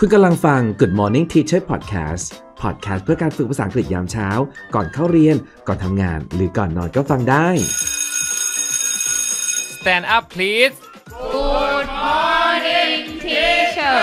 คุณกำลังฟัง Good Morning Teacher Podcast Podcast เพื่อการฝึกภาษาอังกฤษยามเช้า ก่อนเข้าเรียน ก่อนทำงาน หรือก่อนนอนก็ฟังได้ Stand up please Good morning teacher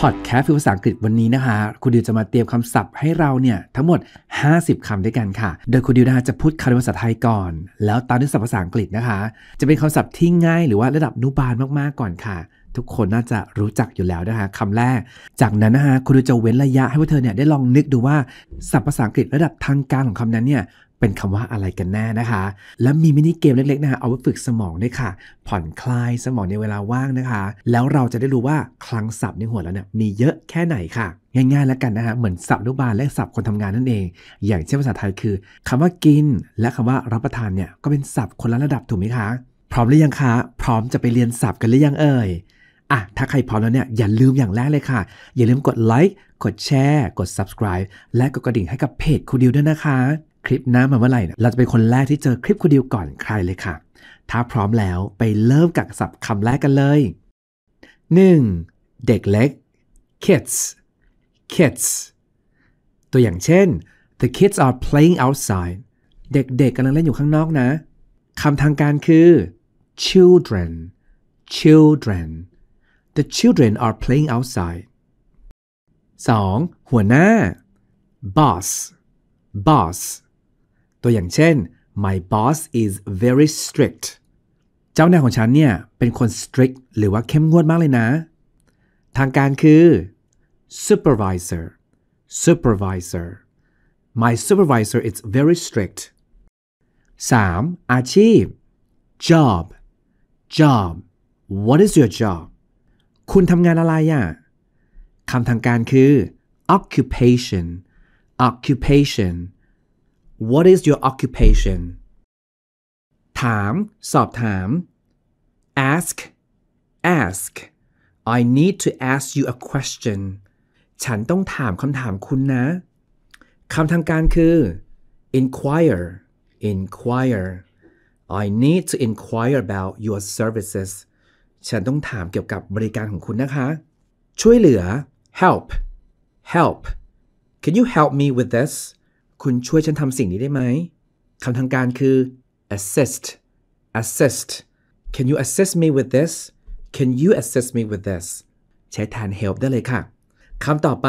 พอดแคสต์ภาษาอังกฤษวันนี้นะคะ คุณดิวจะมาเตรียมคำศัพท์ให้เราเนี่ยทั้งหมด 50คำด้วยกันค่ะ โดยคุณดิวนะคะจะพูดคำภาษาไทยก่อน แล้วตามด้วยศัพท์ภาษาอังกฤษนะคะ จะเป็นคำศัพท์ที่ง่ายหรือว่าระดับนุบาลมากๆก่อนค่ะทุกคนน่าจะรู้จักอยู่แล้วนะคะคำแรก จากนั้นนะคะคุณจะเว้นระยะให้พวกเธอเนี่ยได้ลองนึกดูว่าศัพท์ภาษาอังกฤษระดับทางการของคำนั้นเนี่ยเป็นคำว่าอะไรกันแน่นะคะ และมีมินิเกมเล็กๆนะคะเอาไว้ฝึกสมองด้วยค่ะ ผ่อนคลายสมองในเวลาว่างนะคะ แล้วเราจะได้รู้ว่าคลังศัพท์ในหัวเราเนี่ยมีเยอะแค่ไหนค่ะง่ายๆแล้วกันนะฮะเหมือนศัพท์นุบาลและศัพท์คนทำงานนั่นเอง อย่างเช่นภาษาไทยคือคำว่ากินและคำว่ารับประทานเนี่ยก็เป็นศัพท์คนละระดับถูกไหมคะพร้อมหรือยังคะ พร้อมจะไปเรียนศัพท์กันหรือยังเอ่ยอ่ะ ถ้าใครพร้อมแล้วเนี่ย อย่าลืมอย่างแรกเลยค่ะ อย่าลืมกดไลค์ กดแชร์ กด subscribe และกดกระดิ่งให้กับเพจคูดิวด้วยนะคะ คลิปหน้ามาเมื่อไหร่ เราจะเป็นคนแรกที่เจอคลิปคูดิวก่อนใครเลยค่ะ ถ้าพร้อมแล้วไปเริ่มกับศัพท์คำแรกกันเลย 1. เด็กเล็ก kids kids ตัวอย่างเช่น the kids are playing outside เด็กๆกำลังเล่นอยู่ข้างนอกนะคำทางการคือ children children The children are playing outside 2. หัวหน้า boss boss ตัวอย่างเช่น my boss is very strict เจ้านายของฉันเนี่ย เป็นคน strict หรือว่าเข้มงวดมากเลยนะ ทางการคือ supervisor supervisor my supervisor is very strict 3. อาชีพ job job what is your job คุณทำงานอะไรอะ่ะคำทางการคือ occupation occupation what is your occupation ถาม สอบถาม ask ask I need to ask you a question ฉันต้องถามคำถามคุณนะ คำทางการคือ inquire inquire I need to inquire about your services ฉันต้องถามเกี่ยวกับบริการของคุณนะคะ ช่วยเหลือ help help can you help me with this คุณช่วยฉันทำสิ่งนี้ได้ไหม คำทางการคือ assist assist can you assist me with this can you assist me with this ใช้แทน help ได้เลยค่ะ คำต่อไป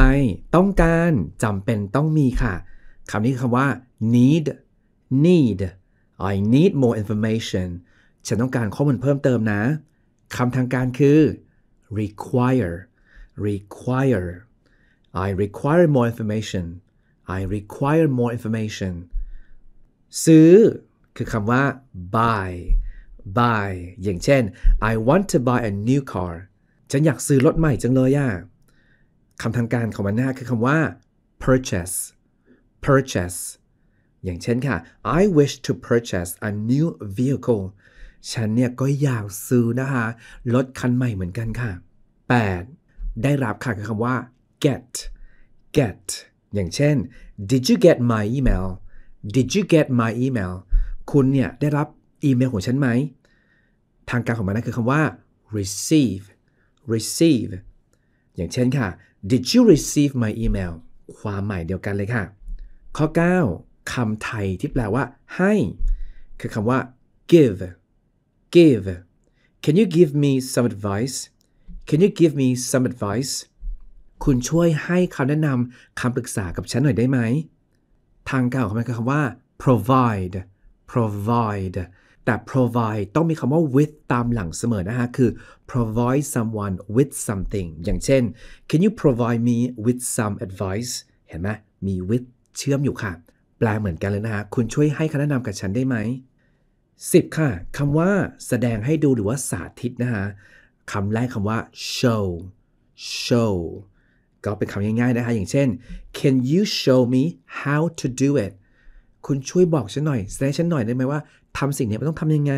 ต้องการจำเป็นต้องมีค่ะ คำนี้คือคำว่า need need I need more information ฉันต้องการข้อมูลเพิ่มเติมนะคำทางการคือ require require I require more information I require more information ซื้อคือคำว่า buy buy อย่างเช่น I want to buy a new car ฉันอยากซื้อรถใหม่จังเลยอะคำทางการของมันหน้าคือคำว่า purchase purchase อย่างเช่นค่ะ I wish to purchase a new vehicle ฉันเนี่ยก็อยากซื้อนะคะรถคันใหม่เหมือนกันค่ะ 8. ได้รับค่ะคือคำว่า get get อย่างเช่น did you get my email did you get my email คุณเนี่ยได้รับอีเมลของฉันไหม ทางการของมันนะคือคำว่า receive receive อย่างเช่นค่ะ did you receive my email ความหมายเดียวกันเลยค่ะ ข้อ 9คำไทยที่แปลว่าให้ คือคำว่า give give can you give me some advice can you give me some advice คุณช่วยให้คำแนะนำคำปรึกษากับฉันหน่อยได้ไหม ทางเก่าของมันคือคำว่า provide provide แต่ provide ต้องมีคำว่า with ตามหลังเสมอนะฮะ คือ provide someone with something อย่างเช่น can you provide me with some advice เห็นไหมมี with เชื่อมอยู่ค่ะ แปลเหมือนกันเลยนะฮะ คุณช่วยให้คำแนะนำกับฉันได้ไหม10 ค่ะคำว่าแสดงให้ดูหรือว่าสาธิตนะคะคำแรกคำว่า show show ก็เป็นคำง่ายๆนะคะอย่างเช่น can you show me how to do it คุณช่วยบอกฉันหน่อย แสดงฉันหน่อยได้ไหมว่าทำสิ่งนี้มันต้องทำยังไง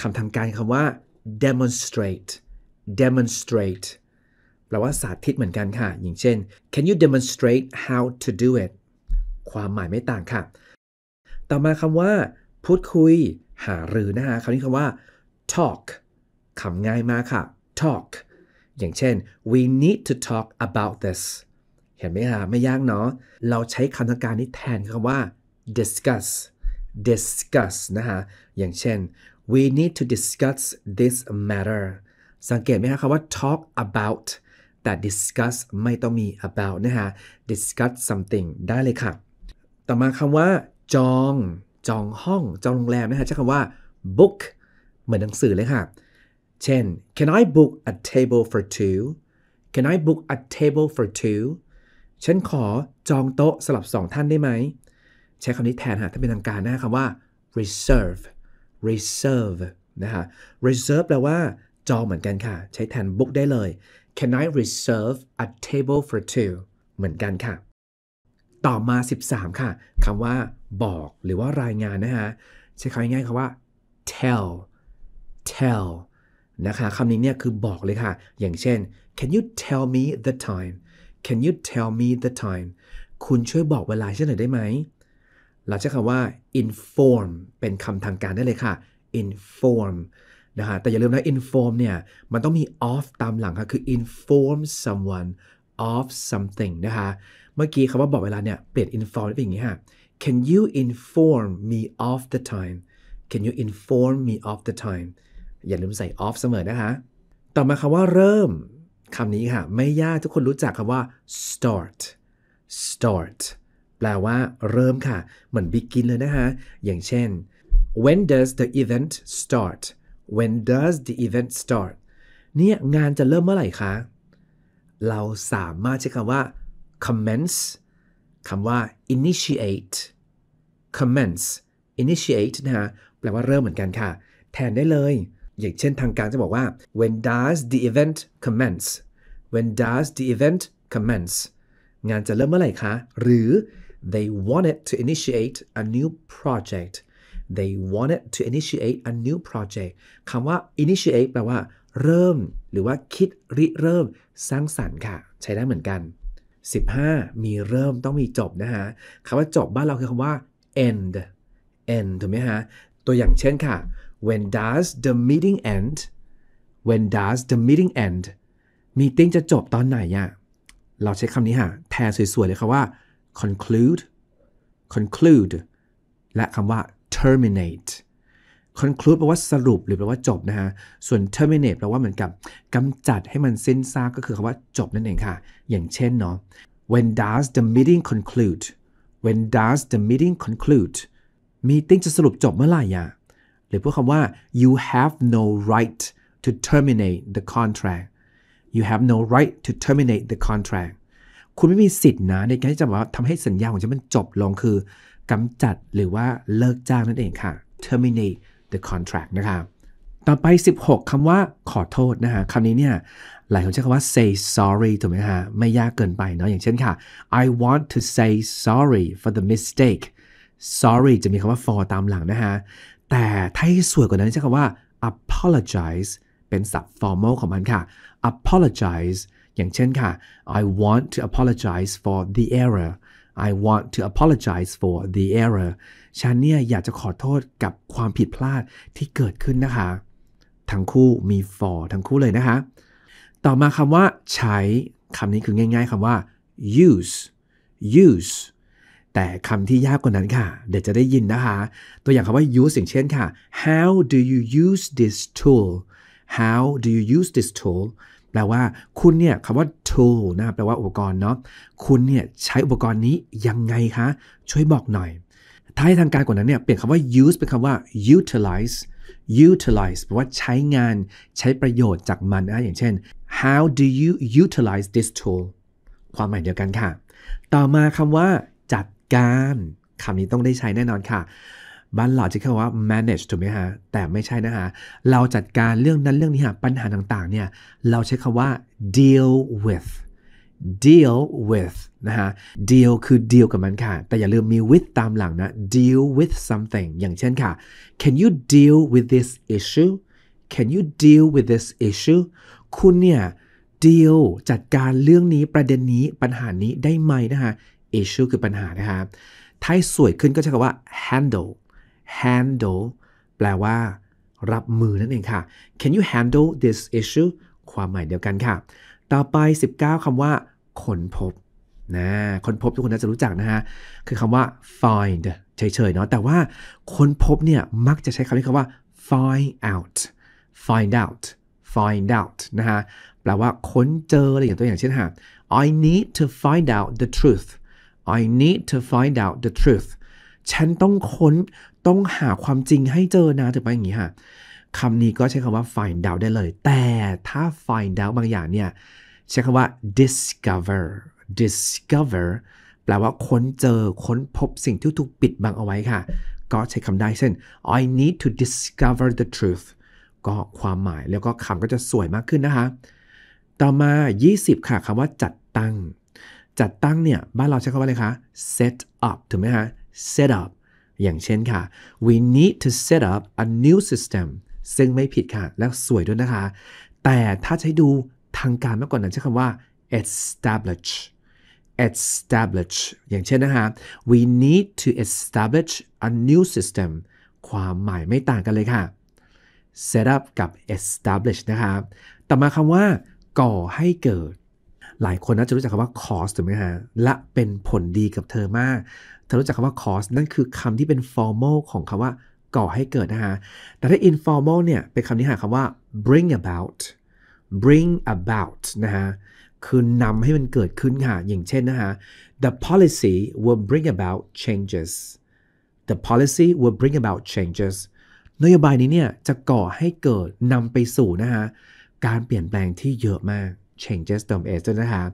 คำทางการคำว่า demonstrate demonstrate แปลว่าสาธิตเหมือนกันค่ะ อย่างเช่น can you demonstrate how to do it ความหมายไม่ต่างค่ะ ต่อมาคำว่าพูดคุยหารือนะฮะคำนี้คำว่า talk คำง่ายมากค่ะ talk อย่างเช่น we need to talk about this เห็นไหมคะไม่ยากเนาะ เราใช้คำทางการนี้แทนคำว่า discuss discuss นะฮะอย่างเช่น we need to discuss this matter สังเกตไหมคะคำว่า talk about แต่ discuss ไม่ต้องมี about นะฮะ discuss something ได้เลยค่ะ ต่อมาคำว่า จองจองห้องจองโรงแรมนะฮะใช้คำว่า book เหมือนหนังสือเลยค่ะ เช่น can I book a table for two can I book a table for two ฉันขอจองโต๊ะสลับสองท่านได้ไหม ใช้คำนี้แทนฮะถ้าเป็นทางการนะคำว่า reserve reserve นะฮะ reserve แปลว่าจองเหมือนกันค่ะ ใช้แทน book ได้เลย can I reserve a table for two เหมือนกันค่ะต่อมา 13 ค่ะคำว่าบอก หรือว่ารายงานนะฮะใช้คำง่ายๆคำว่า tell tell นะคะคำนี้เนี่ยคือบอกเลยค่ะ อย่างเช่น can you tell me the time can you tell me the time คุณช่วยบอกเวลาฉันหน่อยได้ไหม เราใช้คำว่า inform เป็นคำทางการได้เลยค่ะ inform นะคะแต่อย่าลืมนะ inform เนี่ยมันต้องมี of ตามหลังค่ะ คือ inform someone of something นะคะเมื่อกี้คำว่าบอกเวลาเนี่ยเปลี่ยน inform เป็นอย่างนี้ฮะ Can you inform me of the time Can you inform me of the time อย่าลืมใส่ of เสมอนะคะ ต่อมาคำว่าเริ่มคำนี้ค่ะ ไม่ยากทุกคนรู้จักคำว่า start start แปลว่าเริ่มค่ะ เหมือน begin เลยนะคะ อย่างเช่น when does the event start when does the event start เนี่ยงานจะเริ่มเมื่อไหร่คะ เราสามารถใช้คำว่า commence คำว่า initiate commence initiate นะฮะแปลว่าเริ่มเหมือนกันค่ะ แทนได้เลย อย่างเช่นทางการจะบอกว่า when does the event commence when does the event commence งานจะเริ่มเมื่อไหร่คะหรือ they wanted to initiate a new project they wanted to initiate a new project คำว่า initiate แปลว่า เริ่ม หรือว่าคิดริเริ่มสร้างสรรค์ค่ะ ใช้ได้เหมือนกัน15 มีเริ่มต้องมีจบนะฮะคำว่าจบบ้านเราคือคำว่า end end ถูกไหมฮะ ตัวอย่างเช่นค่ะ when does the meeting end when does the meeting end meeting จะจบตอนไหนอะเราใช้คำนี้ฮะแทนสวยๆ เลยคำว่า conclude conclude และคำว่า terminate conclude แปลว่าสรุปหรือแปลว่าจบนะฮะส่วน terminate แปลว่าเหมือนกับกำจัดให้มันสิ้นซากก็คือคำว่าจบนั่นเองค่ะอย่างเช่นเนาะ when does the meeting conclude when does the meeting conclude meeting จะสรุปจบเมื่อไหร่อะหรือพวกคำว่า you have no right to terminate the contract you have no right to terminate the contract คุณไม่มีสิทธินะในการที่จะว่าทำให้สัญญาของฉันมันจบลงคือกำจัดหรือว่าเลิกจ้างนั่นเองค่ะ terminate the contract นะคะต่อไป 16 คำว่าขอโทษนะฮะคำนี้เนี่ยหลายคนใช้คำว่า say sorry ถูกไหมฮะไม่ยากเกินไปเนาะอย่างเช่นค่ะ I want to say sorry for the mistake sorry จะมีคำว่า for ตามหลังนะฮะแต่ถ้าให้สวยกว่านั้นใช้คำว่า apologize เป็นศัพท์ formal ของมันค่ะ apologize อย่างเช่นค่ะ I want to apologize for the error I want to apologize for the error ฉันเนี่ยอยากจะขอโทษกับความผิดพลาดที่เกิดขึ้นนะคะทั้งคู่มี for ทั้งคู่เลยนะคะ ต่อมาคำว่าใช้คำนี้คือง่ายๆคำว่า use use แต่คำที่ยากกว่านั้นค่ะ เดี๋ยวจะได้ยินนะคะ ตัวอย่างคำว่า use อย่างเช่นค่ะ how do you use this tool how do you use this tool แปลว่าคุณเนี่ยคำว่า tool นะแปลว่าอุปกรณ์เนาะคุณเนี่ยใช้อุปกรณ์นี้ยังไงคะช่วยบอกหน่อยท้ายทางการกว่านั้นเนี่ยเปลี่ยนคำว่า use เป็นคำว่า utilize utilize แปลว่าใช้งานใช้ประโยชน์จากมันนะอย่างเช่น how do you utilize this tool ความหมายเดียวกันค่ะต่อมาคำว่าจัดการคำนี้ต้องได้ใช้แน่นอนค่ะบ้านล่อจะแค่ว่า manage ถูกไหมฮะแต่ไม่ใช่นะฮะเราจัดการเรื่องนั้นเรื่องนี้ฮะปัญหาต่างๆ เนี่ยเราใช้คำว่า deal with deal with นะฮะ deal คือ deal กับมันค่ะ แต่อย่าลืมมี with ตามหลังนะ deal with something อย่างเช่นค่ะ can you deal with this issue can you deal with this issue คุณเนี่ย deal จัดการเรื่องนี้ประเด็นนี้ปัญหานี้ได้ไหมนะคะ issue คือปัญหานะคะท้ายสวยขึ้นก็ใช้คำว่า handle handle แปลว่ารับมือนั่นเองค่ะ can you handle this issue ความหมายเดียวกันค่ะ ต่อไป 19 คำคำว่าค้นพบนะค้นพบทุกคนน่าจะรู้จักนะฮะคือคำว่า find เฉยๆเนาะแต่ว่าค้นพบเนี่ยมักจะใช้คำนี้คำว่า find out find out find out นะฮะแปลว่าค้นเจออะไรอย่างตัวอย่างเช่นฮะ I need to find out the truth I need to find out the truth ฉันต้องค้นต้องหาความจริงให้เจอนะถูกไหมอย่างนี้ฮะคำนี้ก็ใช้คำว่า find out ได้เลย แต่ถ้า find out บางอย่างเนี่ยใช้คำว่า discover discover แปลว่าค้นเจอค้นพบสิ่งที่ถูกปิดบังเอาไว้ค่ะก็ใช้คำได้เช่น I need to discover the truth ก็ความหมาย แล้วก็คำก็จะสวยมากขึ้นนะคะ ต่อมา 20ค่ะคำว่าจัดตั้ง จัดตั้งเนี่ย บ้านเราใช้คำว่าอะไรคะ set up ถูกไหมคะ set up อย่างเช่นค่ะ we need to set up a new system ซึ่งไม่ผิดค่ะ และสวยด้วยนะคะ แต่ถ้าใช้ดูทางการมากกว่านนั้นใช้คำว่า establish establish อย่างเช่นนะฮะ we need to establish a new system ความหมายไม่ต่างกันเลยค่ะ set up กับ establish นะคะต่อมาคำว่าก่อให้เกิด หลายคนน่าจะรู้จักคำว่า cause ถูกไหมฮะและเป็นผลดีกับเธอมาก เธอรู้จักคำว่า cause นั่นคือคำที่เป็น formal ของคำว่าก่อให้เกิดนะคะแต่ถ้า informal เนี่ยเป็นคำที่หาคำว่า bring about bring about นะฮะ คือนำให้มันเกิดขึ้นค่ะ อย่างเช่นนะฮะ the policy will bring about changes the policy will bring about changes นโยบายนี้เนี่ยจะก่อให้เกิดนำไปสู่นะฮะการเปลี่ยนแปลงที่เยอะมาก changes ติม s ด้นะคะ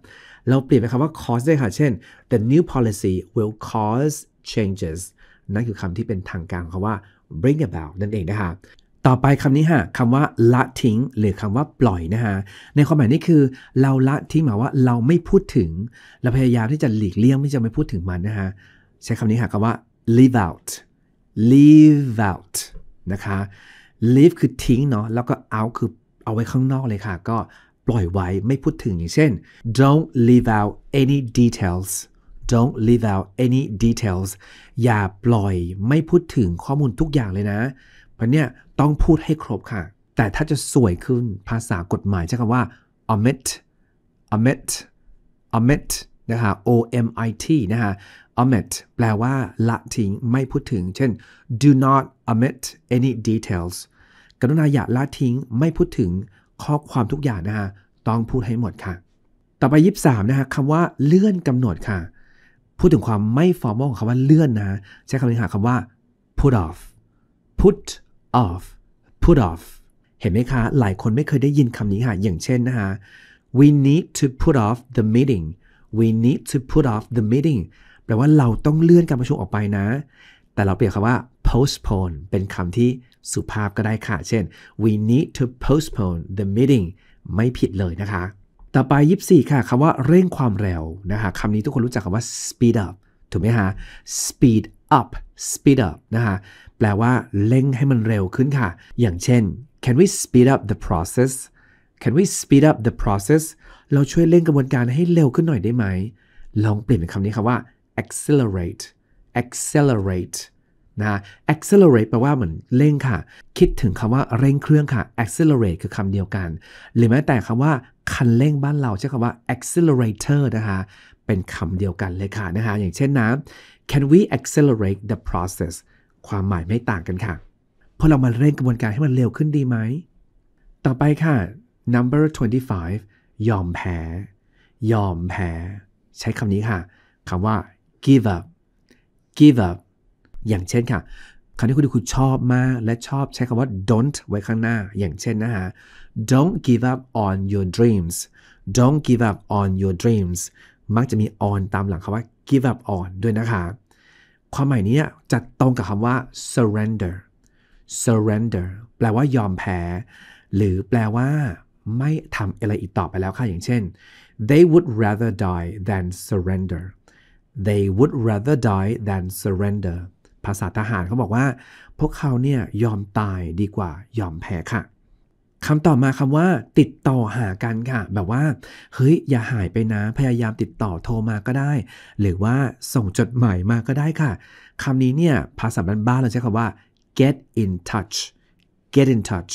เราเปลี่ยนเป็นคำว่า cause ได้ค่ะ เช่น the new policy will cause changes นั่นคือคำที่เป็นทางการคำว่า bring about นั่นเองนะคะต่อไปคำนี้ฮะคำว่าละทิ้งหรือคำว่าปล่อยนะฮะในความหมายนี้คือเราละทิ้งหมายว่าเราไม่พูดถึงเราพยายามที่จะหลีกเลี่ยงที่จะไม่พูดถึงมันนะฮะใช้คำนี้ฮะคำว่า leave out leave out นะคะ leave คือทิ้งเนาะแล้วก็ out คือเอาไว้ข้างนอกเลยค่ะ ก็ปล่อยไว้ไม่พูดถึงอย่างเช่น don't leave out any details don't leave out any details อย่าปล่อยไม่พูดถึงข้อมูลทุกอย่างเลยนะเพราะเนี่ยต้องพูดให้ครบค่ะแต่ถ้าจะสวยขึ้นภาษากฎหมายใช้คำว่า omit omit omit นะคะ O M I T นะคะ omit แปลว่าละทิ้งไม่พูดถึง เช่น do not omit any details กรุณาอย่าละทิ้งไม่พูดถึงข้อความทุกอย่างนะคะต้องพูดให้หมดค่ะ ต่อไปยามนะคะคำว่าเลื่อนกำหนดค่ะ พูดถึงความไม่ฟอร์มอลของคำว่าเลื่อนนะใช้คำนี้ค่ะคำว่า put off put off put off เห็นไหมคะ หลายคนไม่เคยได้ยินคำนี้ค่ะอย่างเช่นนะคะ we need to put off the meeting we need to put off the meeting แปลว่าเราต้องเลื่อนการประชุมออกไปนะ แต่เราเปลี่ยนคำว่า postpone เป็นคำที่สุภาพก็ได้ค่ะเช่น we need to postpone the meeting ไม่ผิดเลยนะคะ ต่อไป 24ค่ะคำว่าเร่งความเร็วนะคะคำนี้ทุกคนรู้จักคำว่า speed up ถูกไหมคะ speed up speed up นะคะแปลว่าเร่งให้มันเร็วขึ้นค่ะ อย่างเช่น can we speed up the process can we speed up the process เราช่วยเร่งกระบวนการให้เร็วขึ้นหน่อยได้ไหม ลองเปลี่ยนเป็นคำนี้ค่ะว่า accelerate accelerate นะ accelerate แปลว่าเหมือนเร่งค่ะ คิดถึงคำว่าเร่งเครื่องค่ะ accelerate คือคำเดียวกัน หรือแม้แต่คำว่าคันเร่งบ้านเราใช้คำว่า accelerator นะคะเป็นคำเดียวกันเลยค่ะนะคะอย่างเช่นนะ can we accelerate the process ความหมายไม่ต่างกันค่ะ เพราะเรา มาเร่งกระบวนการให้มันเร็วขึ้นดีไหม ต่อไปค่ะ number 25 ยอมแพ้ ยอมแพ้ ใช้คำนี้ค่ะ คำว่า give up give up อย่างเช่นค่ะคำที่คุณดูคุณชอบมาก และชอบใช้คำว่า don't ไว้ข้างหน้า อย่างเช่นนะฮะ don't give up on your dreams don't give up on your dreams มักจะมี on ตามหลังคำว่า give up on ด้วยนะคะ ความหมายนี้จะตรงกับคำว่า surrender surrender แปลว่ายอมแพ้ หรือแปลว่าไม่ทำอะไรอีกต่อไปแล้วค่ะ อย่างเช่น they would rather die than surrender they would rather die than surrender ภาษาทหารเขาบอกว่าพวกเขาเนี่ยยอมตายดีกว่ายอมแพ้ค่ะคำต่อมาคำว่า ติดต่อหากันค่ะ แบบว่า เฮ้ย อย่าหายไปนะ พยายามติดต่อโทรมาก็ได้ หรือว่าส่งจดหมายมาก็ได้ค่ะคำนี้เนี่ย ภาษาบ้านๆเราใช้คำว่า get in touch get in touch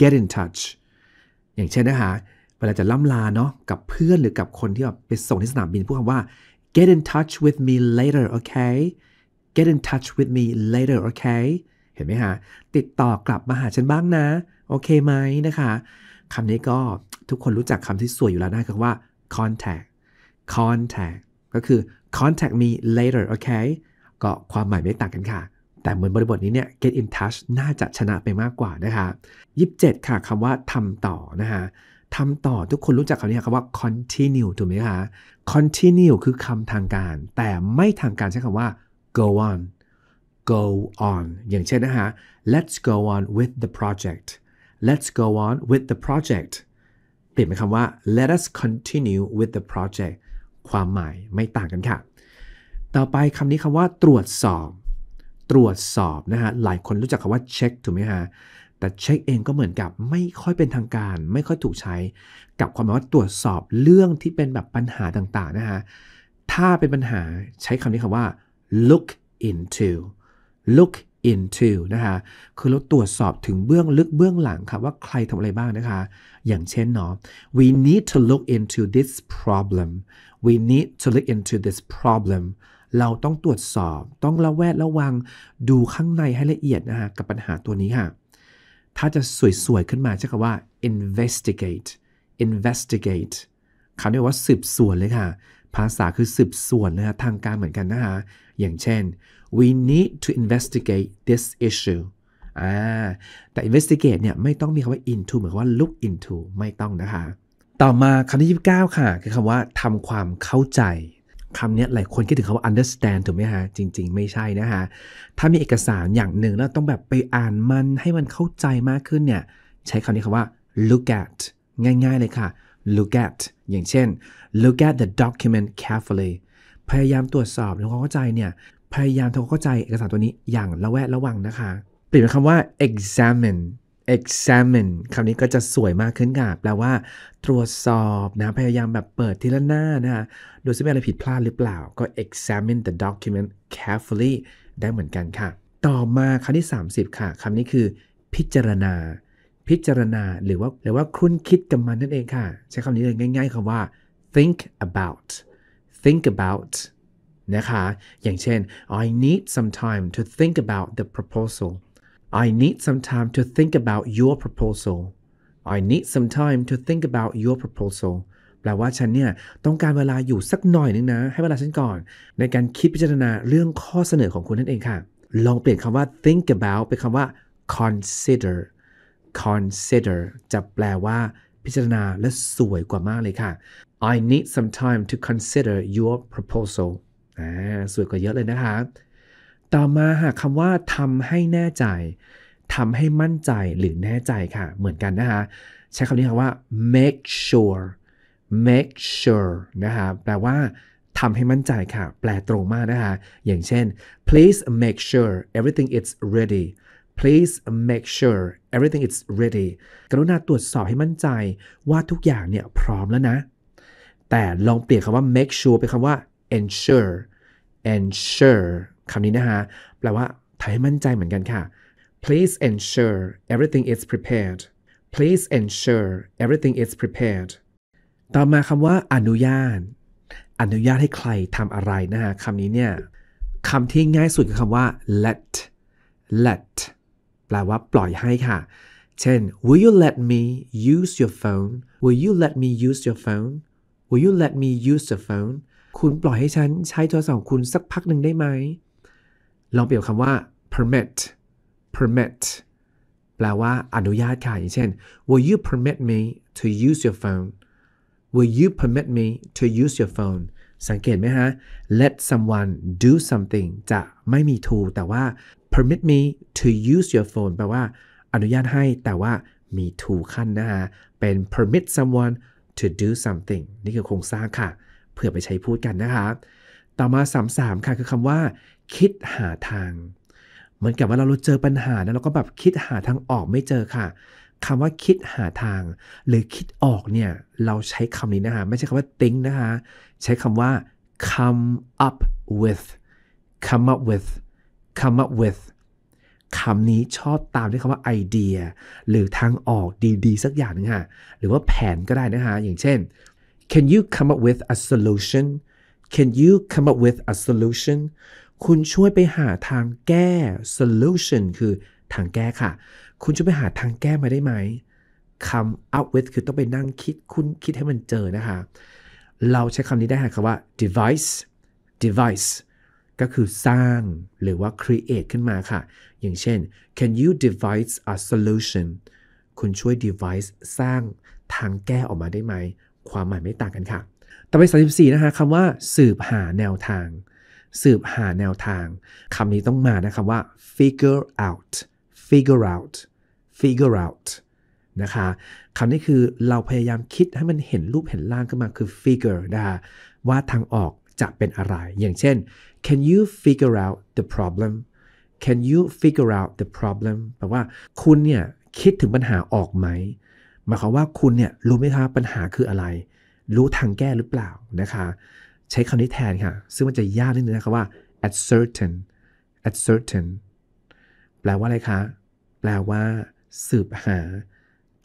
get in touch อย่างเช่นนะคะเวลาจะล่ำลาเนาะกับเพื่อนหรือกับคนที่แบบไปส่งที่สนามบินพูดคำว่า get in touch with me later okay get in touch with me later okay เห็นไหมฮะ ติดต่อกลับมาหาฉันบ้างนะโอเคไหมนะคะคำนี้ก็ทุกคนรู้จักคำที่สวยอยู่แล้วนะคือว่า contact contact ก็คือ contact me later โอเค ก็ความหมายไม่ต่างกันค่ะ แต่เหมือนบริบทนี้เนี่ย get in touch น่าจะชนะไปมากกว่านะคะ27ค่ะคำว่าทำต่อนะคะทำต่อทุกคนรู้จักคำนี้คำว่า continue ถูกไหมคะ continue คือคำทางการ แต่ไม่ทางการใช้คำว่า go on go on อย่างเช่นนะคะ let's go on with the project let's go on with the project เปลี่ยนเป็นคำว่า let us continue with the project ความหมายไม่ต่างกันค่ะ ต่อไปคำนี้คำว่าตรวจสอบ ตรวจสอบนะฮะ หลายคนรู้จักคำว่า check ถูกไหมฮะ แต่ check เองก็เหมือนกับไม่ค่อยเป็นทางการ ไม่ค่อยถูกใช้ กับความหมายว่าตรวจสอบเรื่องที่เป็นแบบปัญหาต่างๆ นะฮะ ถ้าเป็นปัญหาใช้คำนี้คำว่า look into look into นะคะ คือเราตรวจสอบถึงเบื้องลึกเบื้องหลังค่ะว่าใครทำอะไรบ้างนะคะ อย่างเช่นเนาะ we need to look into this problem we need to look into this problem เราต้องตรวจสอบ ต้องระแวดระวังดูข้างในให้ละเอียดนะฮะกับปัญหาตัวนี้ค่ะ ถ้าจะสวยๆขึ้นมาใช้คำว่า investigate investigate คำนี้ว่าสืบสวนเลยค่ะ ภาษาคือสืบสวนนะฮะทางการเหมือนกันนะฮะอย่างเช่น we need to investigate this issue อ่าแต่ investigate เนี่ยไม่ต้องมีคำว่า into เหมือนว่า look into ไม่ต้องนะคะ ต่อมาคำที่29 ค่ะคือคำว่าทำความเข้าใจ คำนี้หลายคนคิดถึงคำว่า understand ถูกไหมฮะ จริงๆ ไม่ใช่นะฮะ ถ้ามีเอกสารอย่างหนึ่งแล้วต้องแบบไปอ่านมัน ให้มันเข้าใจมากขึ้นเนี่ยใช้คำนี้คำว่า look at ง่ายๆ เลยค่ะ look at อย่างเช่น look at the document carefully พยายามตรวจสอบทำความเข้าใจเนี่ยพยายามทำความเข้าใจเอกสารตัวนี้อย่างระแวดระวังนะคะเปลี่ยนเป็นคำว่า examine examine คำนี้ก็จะสวยมากขึ้นกับแปลว่า ตรวจสอบนะพยายามแบบเปิดทีละหน้านะะดูซิมีอะไรผิดพลาดหรือเปล่าก็ examine the document carefully ได้เหมือนกันค่ะ ต่อมาคำที่ 30 ค่ะคำนี้คือพิจารณา พิจารณาหรือว่าหรือว่าคุ้นคิดกับมันนั่นเองค่ะ ใช้คำนี้เลยง่าย ๆคำว่า think about think about นะคะอย่างเช่น I need some time to think about the proposal I need some time to think about your proposal I need some time to think about your proposal แปลว่าฉันเนี่ย ต้องการเวลาอยู่สักหน่อยนึงนะ ให้เวลาฉันก่อน ในการคิดพิจารณาเรื่องข้อเสนอของคุณนั่นเองค่ะ ลองเปลี่ยนคำว่า think about เป็นคำว่า consider consider จะแปลว่าพิจารณาและสวยกว่ามากเลยค่ะ I need some time to consider your proposal สวยกว่าเยอะเลยนะคะ ต่อมาหากคำว่าทำให้แน่ใจ ทำให้มั่นใจหรือแน่ใจค่ะเหมือนกันนะคะใช้คำนี้ค่ะว่า make sure make sure นะคะแปลว่าทำให้มั่นใจค่ะแปลตรงมากนะคะอย่างเช่น please make sure everything is ready please make sure everything is ready กรุณาตรวจสอบให้มั่นใจว่าทุกอย่างเนี่ยพร้อมแล้วนะ แต่ลองเปลี่ยนคำว่า make sure เป็นคำว่า ensure ensure คำนี้นะคะแปลว่าทำให้มั่นใจเหมือนกันค่ะ please ensure everything is prepared please ensure everything is prepared ต่อมาคำว่าอนุญาต อนุญาตให้ใครทำอะไรนะคะคำนี้เนี่ยคำที่ง่ายสุดคือคำว่า let let แปลว่าปล่อยให้ค่ะ เช่น will you let me use your phone will you let me use your phone will you let me use the phone คุณปล่อยให้ฉัน ใช้โทรศัพท์ของคุณสักพักหนึ่งได้ไหม ลองเปลี่ยนคำว่า permit permit แปลว่าอนุญาตค่ะ อย่างเช่น will you permit me to use your phone will you permit me to use your phone สังเกตไหมฮะ let someone do something จะไม่มี to แต่ว่า permit me to use your phone แปลว่าอนุญาตให้แต่ว่ามี to ขั้นนะฮะ เป็น permit someone to do something นี่คือโครงสร้างค่ะเพื่อไปใช้พูดกันนะคะ ต่อมา 33ค่ะคือคำว่า คิดหาทาง เหมือนกับว่าเราเจอปัญหานะเราก็แบบคิดหาทางออกไม่เจอค่ะคำว่าคิดหาทาง หรือคิดออกเนี่ยเราใช้คำนี้นะคะไม่ใช่คำว่า think นะคะใช้คำว่า come up with come up with come up with คำนี้ชอบตามด้วยคำว่าไอเดียหรือทางออกดีๆสักอย่างนึงค่ะหรือว่าแผนก็ได้นะคะอย่างเช่น Can you come up with a solution Can you come up with a solution คุณช่วยไปหาทางแก้ solution คือทางแก้ค่ะ คุณช่วยไปหาทางแก้มาได้ไหม come up with คือต้องไปนั่งคิด คุณคิดให้มันเจอนะคะ เราใช้คำนี้ได้ค่ะคำว่า device device ก็คือสร้างหรือว่า create ขึ้นมาค่ะ อย่างเช่น can you devise a solution คุณช่วย d e v i c e สร้างทางแก้ออกมาได้ไหมความหมายไม่ต่างกันค่ะ ต่อไป34นะคะคำว่าสืบหาแนวทาง สืบหาแนวทางคำนี้ต้องมานะคำว่า figure out figure out figure out นะคะคำนี้คือเราพยายามคิดให้มันเห็นรูปเห็นร่างขึ้นมาคือ figure นะคะว่าทางออกจะเป็นอะไร อย่างเช่น can you figure out the problem can you figure out the problem แปลว่าคุณเนี่ยคิดถึงปัญหาออกไหมหมายความว่าคุณเนี่ยรู้ไหมคะปัญหาคืออะไร รู้ทางแก้หรือเปล่านะคะ ใช้คำนี้แทนค่ะ ซึ่งมันจะยากนิดนึงนะคะว่า ascertain ascertain แปลว่าอะไรคะแปลว่าสืบหา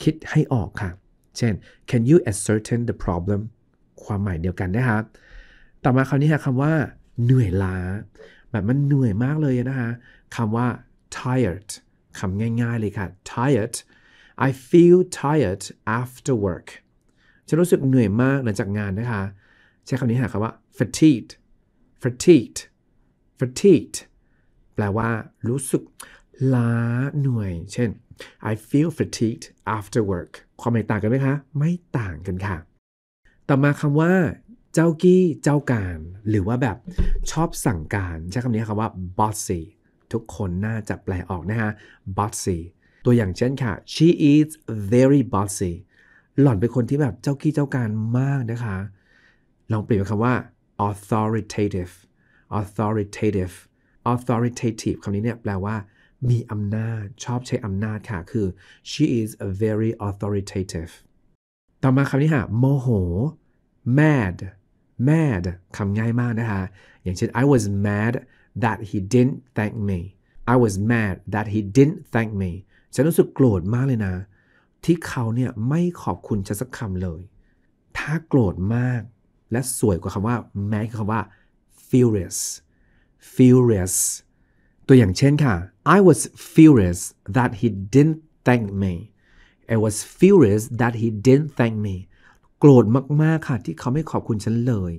คิดให้ออกค่ะ เช่น can you ascertain the problem ความหมายเดียวกันนะครับต่อมาคำนี้ค่ะคำว่า เหนื่อยล้า แบบมันเหนื่อยมากเลยนะคะคำว่า tired คำง่ายๆเลยค่ะ tired I feel tired after work ฉันรู้สึกเหนื่อยมากหลังจากงานนะคะ ใช้คำนี้หาคำว่า fatigued fatigued fatigued แปลว่ารู้สึกล้าเหนื่อย เช่น I feel fatigued after work ความหมายต่างกันไหมคะ ไม่ต่างกันค่ะ ต่อมาคำว่าเจ้ากี้เจ้าการ หรือว่าแบบชอบสั่งการใช้คำนี้คำว่า bossy ทุกคนน่าจะแปลออกนะฮะ bossy ตัวอย่างเช่นค่ะ she is very bossy หล่อนเป็นคนที่แบบเจ้ากี้เจ้าการมากนะคะลองเปลี่ยนเป็นคำว่า authoritative authoritative authoritative คำนี้เนี่ยแปลว่า มีอำนาจชอบใช้อำนาจค่ะ คือ she is a very authoritative ต่อมาคำนี้ค่ะโมโห mad mad คำง่ายมากนะคะ อย่างเช่น I was mad that he didn't thank me I was mad that he didn't thank me ฉันรู้สึกโกรธมากเลยนะ ที่เขาเนี่ยไม่ขอบคุณฉันสักคำเลย ถ้าโกรธมากและสวยกว่าคำว่าแม้คือคำว่า furious furious ตัวอย่างเช่นค่ะ I was furious that he didn't thank me I was furious that he didn't thank me โกรธมาก ๆ ค่ะที่เขาไม่ขอบคุณฉันเลย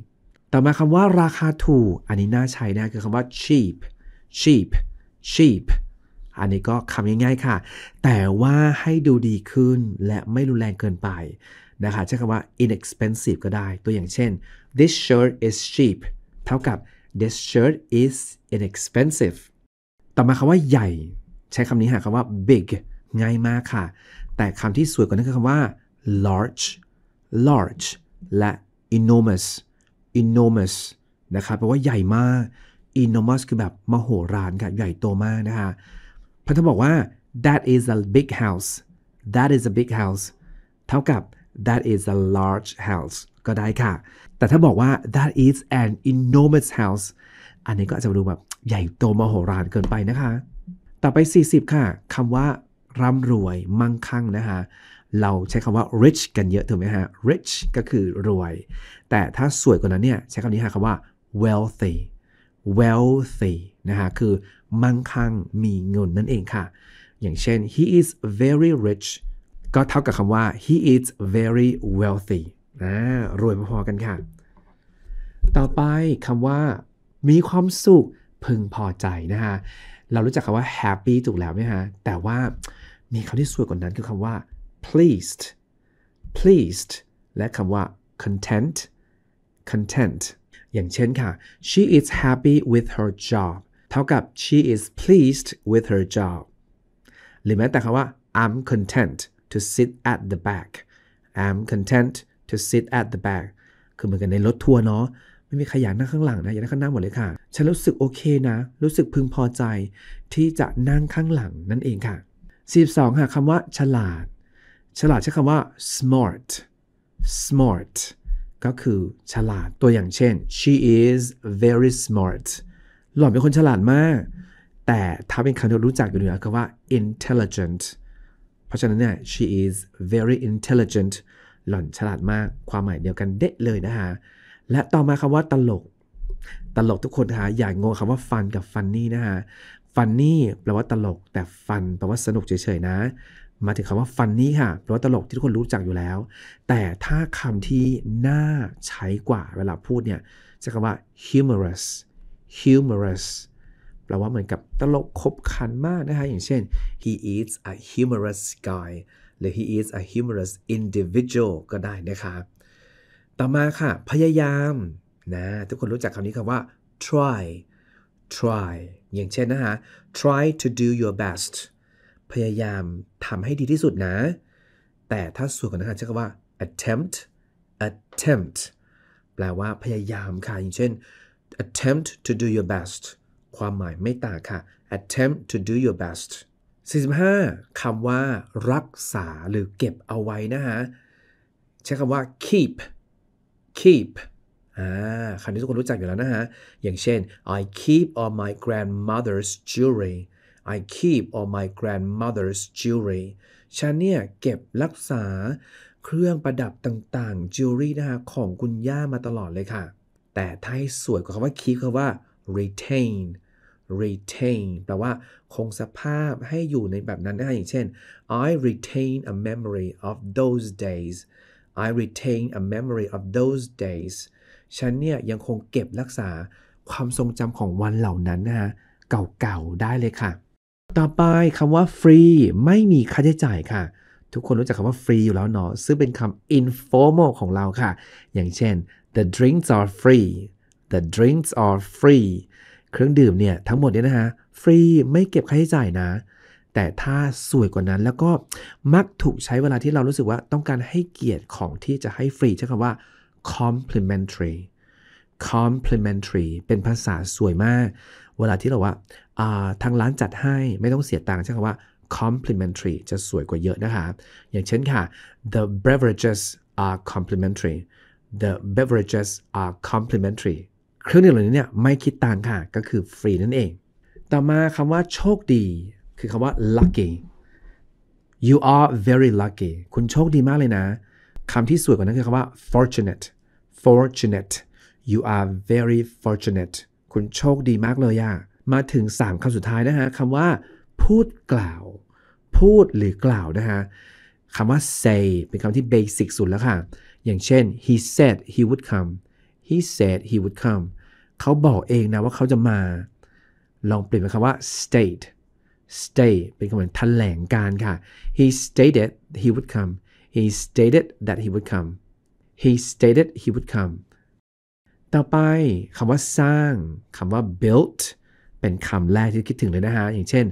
ต่อมาคำว่าราคาถูกอันนี้น่าใช้นะคือคำว่า cheap cheap cheap อันนี้ก็คำง่ายๆค่ะ แต่ว่าให้ดูดีขึ้นและไม่รุนแรงเกินไปนะคะ ใช้คำว่า inexpensive ก็ได้ ตัวอย่างเช่น this shirt is cheap เท่ากับ this shirt is inexpensive ต่อมาคำว่าใหญ่ ใช้คำนี้หาคำว่า big ง่ายมากค่ะ แต่คำที่สวยกว่านั้นคือคำว่า large large และ enormous enormous นะครับแปลว่าใหญ่มาก enormous คือแบบมโหฬารค่ะ ใหญ่โตมากนะคะพันธบอกว่า that is a big house that is a big house เท่ากับ that is a large house ก็ได้ค่ะ แต่ถ้าบอกว่า that is an enormous house อันนี้ก็อาจจะดูแบบใหญ่โตมโหฬารเกินไปนะคะ ต่อไป 40 ค่ะ คำว่าร่ำรวยมั่งคั่งนะคะเราใช้คำว่า rich กันเยอะถูกไหมฮะ rich ก็คือรวย แต่ถ้าสวยกว่านั้นเนี่ยใช้คำนี้ค่ะคำว่า wealthy wealthy นะคะคือมั่งคั่งมีเงินนั่นเองค่ะ อย่างเช่น he is very rich ก็เท่ากับคำว่า he is very wealthy นะรวยพอๆกันค่ะ ต่อไปคำว่ามีความสุข พึงพอใจนะฮะ เรารู้จักคำว่า happy ถูกแล้วไหมฮะแต่ว่ามีคำที่สวยกว่านั้นคือคำว่า pleased pleased และคำว่า content content อย่างเช่นค่ะ she is happy with her job เท่ากับ she is pleased with her job หรือแม้แต่คำว่า I'm content to sit at the back I'm content to sit at the back คือเหมือนกันในรถทัวร์เนาะ ไม่มีใครอยากนั่งข้างหลังนะ อยากนั่งข้างหน้าหมดเลยค่ะ ฉันรู้สึกโอเคนะ รู้สึกพึงพอใจที่จะนั่งข้างหลังนั่นเองค่ะ4 2ค่ะคำว่าฉลาด ฉลาดใช้คำว่า smart smart ก็คือฉลาด ตัวอย่างเช่น she is very smart หล่อนเป็นคนฉลาดมาก แต่ถ้าเป็นคำที่รู้จักอยู่แล้วคือว่า intelligent เพราะฉะนั้นเนี่ย she is very intelligent หล่อนฉลาดมาก ความหมายเดียวกันเด็ดเลยนะคะและต่อมาคำว่าตลก ตลกทุกคนคะอย่างงงคำว่า fun กับ funny นะคะ funny แปลว่าตลก แต่ fun แปลว่าสนุก เฉยๆนะ มาถึงคำว่า funny ค่ะ แปลว่าตลกที่ทุกคนรู้จักอยู่แล้ว แต่ถ้าคำที่น่าใช้กว่าเวลาพูดเนี่ย จะคำว่า humorous humorous แปลว่าเหมือนกับตลกคบขันมากนะคะ อย่างเช่น he is a humorous guy หรือ he is a humorous individual ก็ได้นะคะต่อมาค่ะ พยายามนะทุกคนรู้จักคำนี้คำว่า try try อย่างเช่นนะคะ try to do your best พยายามทำให้ดีที่สุดนะ แต่ถ้าส่วนของนะคะใช้คำว่า attempt attempt แปลว่าพยายามค่ะอย่างเช่น attempt to do your best ความหมายไม่ต่างค่ะ attempt to do your best 45คำว่ารักษาหรือเก็บเอาไว้นะฮะ ใช้คำว่า keep keep อ่าคำนี้ทุกคนรู้จักอยู่แล้วนะฮะ อย่างเช่น I keep all my grandmother's jewelry I keep all my grandmother's jewelry ฉันเนี่ยเก็บรักษา เครื่องประดับต่างๆ jewelry นะฮะของคุณย่ามาตลอดเลยค่ะแต่ถ้าให้สวยกว่าคำว่า keep คือว่า retain retain แปลว่าคงสภาพให้อยู่ในแบบนั้นนะอย่างเช่น I retain a memory of those days I retain a memory of those days ฉันเนี่ยยังคงเก็บรักษาความทรงจำของวันเหล่านั้นนะฮะเก่าๆได้เลยค่ะ ต่อไปคำว่า free ไม่มีค่าใช้จ่ายค่ะ ทุกคนรู้จักคำว่า free อยู่แล้วเนาะซึ่งเป็นคำ informal ของเราค่ะ อย่างเช่น the drinks are free the drinks are free เครื่องดื่มเนี่ยทั้งหมดเนี่ยนะฮะฟรีไม่เก็บค่าใช้จ่ายนะ แต่ถ้าสวยกว่านั้นแล้วก็มักถูกใช้เวลาที่เรารู้สึกว่าต้องการให้เกียรติของที่จะให้ฟรีใช้คำว่า complimentary complimentary เป็นภาษาสวยมาก เวลาที่เราว่าทางร้านจัดให้ไม่ต้องเสียตังค์ใช้คำว่า complimentary จะสวยกว่าเยอะนะคะอย่างเช่นค่ะ the beverages are complimentary the beverages are complimentary เครื่องดื่มเหล่านี้เนี่ยไม่คิดตังค่ะ ก็คือฟรีนั่นเอง ต่อมาคำว่าโชคดี คือคำว่า lucky you are very lucky คุณโชคดีมากเลยนะ คำที่สวยกว่านั้นคือคำว่า fortunate fortunate you are very fortunate คุณโชคดีมากเลยอะมาถึง 3คำสุดท้ายนะฮะคำว่า พูดกล่าว พูดหรือกล่าวนะฮะคำว่า say เป็นคำที่เบสิกสุดแล้วค่ะอย่างเช่น he said he would come he said he would come เขาบอกเองนะว่าเขาจะมา ลองเปลี่ยนเป็นคำว่า state stay เป็นคำเหมือนแถลงการค่ะ he stated he would come he stated that he would come he stated he would come ต่อไปคำว่าสร้างคำว่า built เป็นคำแรกที่คิดถึงเลยนะฮะ อย่างเช่น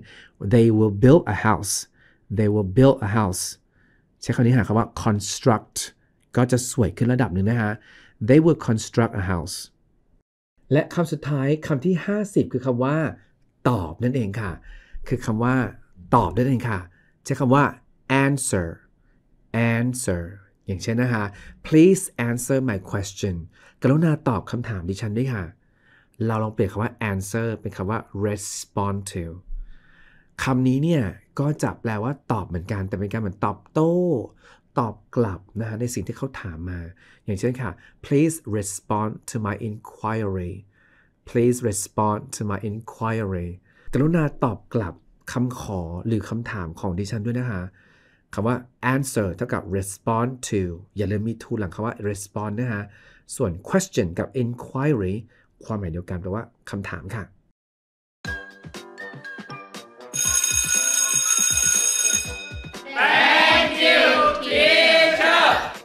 they will build a house they will build a house ใช้คำนี้หาคำว่า construct ก็จะสวยขึ้นระดับหนึ่งนะฮะ they will construct a house และคำสุดท้ายคำที่ 50 คือคำว่า ตอบนั่นเองค่ะ คือคำว่าตอบนั่นเองค่ะ ใช้คำว่า answer answer อย่างเช่นนะคะ please answer my question กรุณาตอบคำถามดิฉันด้วยค่ะ เราลองเปลี่ยนคำว่า answer เป็นคำว่า respond to คำนี้เนี่ยก็จะแปลว่าตอบเหมือนกันแต่เป็นการเหมือนตอบโต้ตอบกลับนะฮะในสิ่งที่เขาถามมา อย่างเช่นค่ะ please respond to my inquiry please respond to my inquiry กรุณาตอบกลับคำขอหรือคำถามของดิฉันด้วยนะคะคำว่า answer เท่ากับ respond to อย่าลืมมี to หลังคำว่า respond นะฮะส่วน question กับ inquiry ความหมายเดียวกันแปลว่าคำถามค่ะ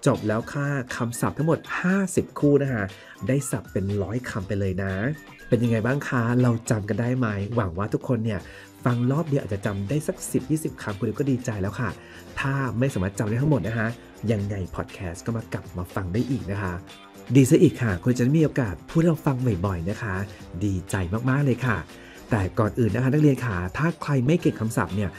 จบแล้วค่ะ คำศัพท์ทั้งหมด 50 คู่นะคะได้ศัพท์เป็นร้อยคำไปเลยนะ เป็นยังไงบ้างคะ เราจำกันได้ไหม หวังว่าทุกคนเนี่ยฟังรอบเดียวอาจจะจำได้สัก 10 20คำคุณก็ดีใจแล้วค่ะ ถ้าไม่สามารถจำได้ทั้งหมดนะคะยังไงพอดแคสต์ก็มากลับมาฟังได้อีกนะคะ ดีซะอีกค่ะ คุณจะมีโอกาสพูดเราฟังบ่อย ๆนะคะ ดีใจมากๆเลยค่ะแต่ก่อนอื่นนะคะนักเรียนขาถ้าใครไม่เก่งคำศัพท์เนี่ย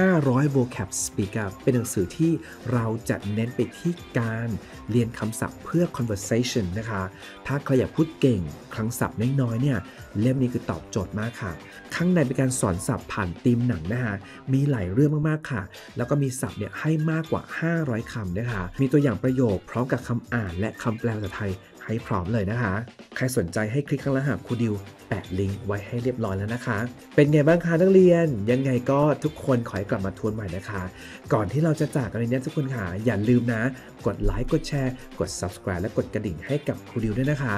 500 vocab speak up เป็นหนังสือที่เราจะเน้นไปที่การเรียนคำศัพท์เพื่อ conversation นะคะ ถ้าใครอยากพูดเก่งคลังศัพท์น้อยๆ เนี่ยเล่มนี้คือตอบโจทย์มากค่ะ ข้างในเป็นการสอนศัพท์ผ่านธีมหนังนะคะ มีหลายเรื่องมากๆค่ะ แล้วก็มีศัพท์เนี่ยให้มากกว่า 500 คำนะคะมีตัวอย่างประโยคพร้อมกับคำอ่านและคำแปลภาษาไทย ให้พร้อมเลยนะคะ ใครสนใจให้คลิกข้างล่างหาครูดิวแปะลิงก์ไว้ให้เรียบร้อยแล้วนะคะ เป็นไงบ้างคะ นักเรียน ยังไงก็ทุกคนขอให้กลับมาทวนใหม่นะคะ ก่อนที่เราจะจากกันในนี้ทุกคนค่ะอย่าลืมนะ กดไลค์ กดแชร์ กด subscribe และกดกระดิ่งให้กับครูดิวด้วยนะคะ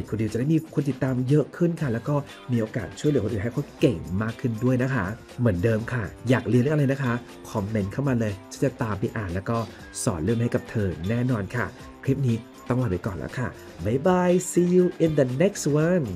จคุณดิวจะได้มีคนติดตามเยอะขึ้นค่ะ แล้วก็มีโอกาสช่วยเหลือคนอื่นให้เขาเก่งมากขึ้นด้วยนะคะ เหมือนเดิมค่ะ อยากเรียนเรื่องอะไรนะคะ คอมเมนต์เข้ามาเลย จะตามไปอ่านแล้วก็สอนเรื่องให้กับเธอแน่นอนค่ะ คลิปนี้ต้องลาไปก่อนแล้วค่ะบ๊ายบาย see you in the next one